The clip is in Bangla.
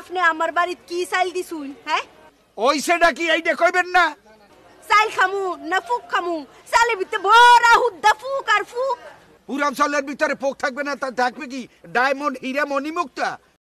আপনি আমার বাড়িত কি চাইল দিছুন হ্যাঁ ওই সেটা কি এইটা কইবেন না সাইল খামু না ফুক খামু চালের ভিতরে ভরা হুদ্দা ফুক আর ফুক সালের ভিতরে পোক থাকবে না তা থাকবে কি ডায়মন্ড হীরা মণিমুক্তা